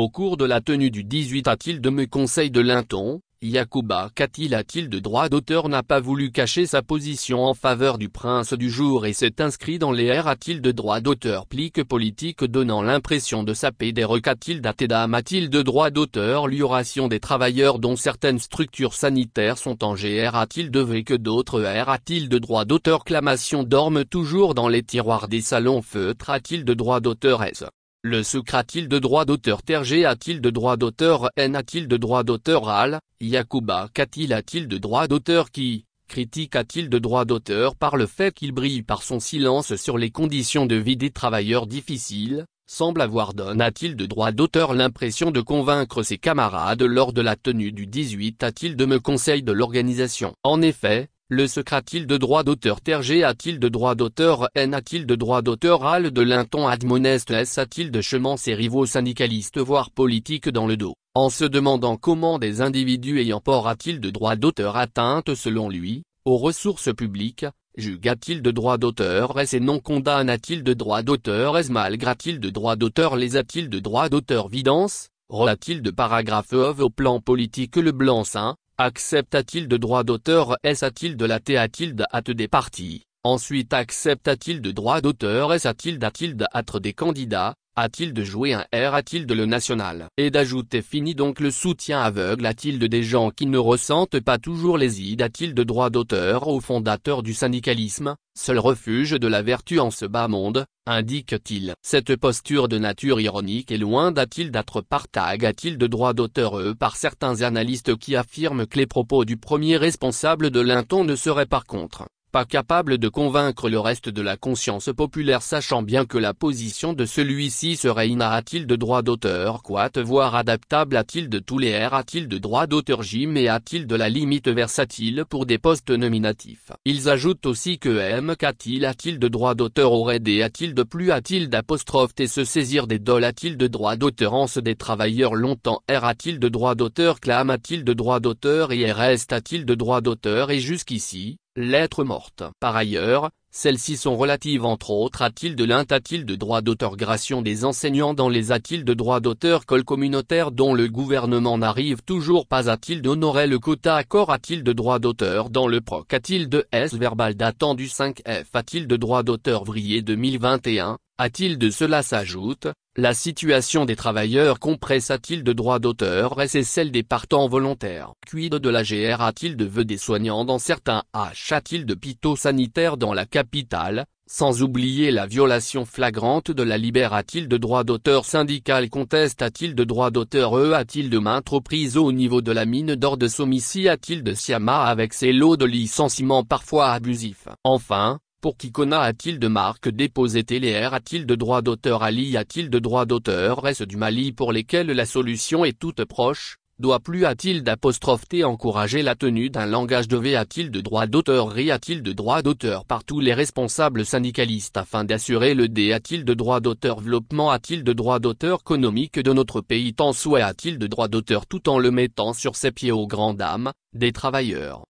Au cours de la tenue du 18 a-t-il de me conseil de Linton, Yakuba qu'a-t-il a-t-il de droit d'auteur n'a pas voulu cacher sa position en faveur du prince du jour et s'est inscrit dans les R a-t-il de droit d'auteur plique politique donnant l'impression de saper des recatil t il a-t-il de droit d'auteur l'uration des travailleurs dont certaines structures sanitaires sont en GR a-t-il de vrai que d'autres R a-t-il de droit d'auteur clamation dorment toujours dans les tiroirs des salons feutre a-t-il de droit d'auteur S le sucre a-t-il de droit d'auteur Tergé a-t-il de droit d'auteur N a-t-il de droit d'auteur Al Yakuba qu'a-t-il a-t-il de droit d'auteur qui Critique a-t-il de droit d'auteur par le fait qu'il brille par son silence sur les conditions de vie des travailleurs difficiles Semble avoir donné a-t-il de droit d'auteur l'impression de convaincre ses camarades lors de la tenue du 18 a-t-il de me conseil de l'organisation En effet, le secret a-t-il de droit d'auteur Tergé a-t-il de droit d'auteur N a-t-il de droit d'auteur Al de Linton admoneste S a-t-il de chemin ses rivaux syndicalistes voire politiques dans le dos, en se demandant comment des individus ayant port a-t-il de droit d'auteur atteinte selon lui, aux ressources publiques, Juga-t-il de droit d'auteur S et non condamne t il de droit d'auteur S malgra-t-il de droit d'auteur Les a-t-il de droit d'auteur Vidence re-a-t-il de paragraphe au plan politique le blanc saint Accepta-t-il de droit d'auteur S a-t-il de la T a-t-il des partis Ensuite accepta-t-il de droit d'auteur S a-t-il da t il des candidats a-t-il de jouer un air A-t-il de le national Et d'ajouter fini donc le soutien aveugle A-t-il de des gens qui ne ressentent pas toujours les ides A-t-il de droit d'auteur au fondateurs du syndicalisme, seul refuge de la vertu en ce bas monde, indique-t-il. Cette posture de nature ironique est loin d'A-t-il d'être partag A-t-il de droit d'auteur par certains analystes qui affirment que les propos du premier responsable de Linton ne seraient par contre capable de convaincre le reste de la conscience populaire sachant bien que la position de celui-ci serait a-t-il de droit d'auteur quoi te voir adaptable a-t-il de tous les airs a-t-il de droit d'auteur jim et a-t-il de la limite versatile pour des postes nominatifs. Ils ajoutent aussi que M qu'a-t-il a-t-il de droit d'auteur aurait des a-t-il de plus a-t-il d'apostrophe et se saisir des doles a-t-il de droit d'auteur des travailleurs longtemps R a-t-il de droit d'auteur clame a-t-il de droit d'auteur et reste a-t-il de droit d'auteur et jusqu'ici, Lettre morte. Par ailleurs, celles-ci sont relatives entre autres à de lint il de droit d'auteur gration des enseignants dans les a-t-il de droit d'auteur col communautaire dont le gouvernement n'arrive toujours pas à il d'honorer le quota accord a-t-il de droit d'auteur dans le proc A-t-il de S verbal datant du 5F a-t-il de droit d'auteur Vrier 2021, a-t-il de cela s'ajoute, la situation des travailleurs compresse a-t-il de droits d'auteur et celle des partants volontaires Quid de la GR a-t-il de vœux des soignants dans certains H a-t-il de pitots sanitaires dans la capitale Sans oublier la violation flagrante de la libère a-t-il de droits d'auteur syndical conteste a-t-il de droits d'auteur E a-t-il de maintes reprises au niveau de la mine d'or de Somici a-t-il de Siama avec ses lots de licenciements parfois abusifs Enfin, pour qu'Icona a-t-il de marque déposée télé a-t-il de droit d'auteur Ali a-t-il de droit d'auteur reste du Mali pour lesquels la solution est toute proche, doit plus a-t-il d'apostrophe T encourager la tenue d'un langage de V a-t-il de droit d'auteur RI a-t-il de droit d'auteur par tous les responsables syndicalistes afin d'assurer le D a-t-il de droit d'auteur développement a-t-il de droit d'auteur économique de notre pays tant souhait a-t-il de droit d'auteur tout en le mettant sur ses pieds aux grandes dames, des travailleurs.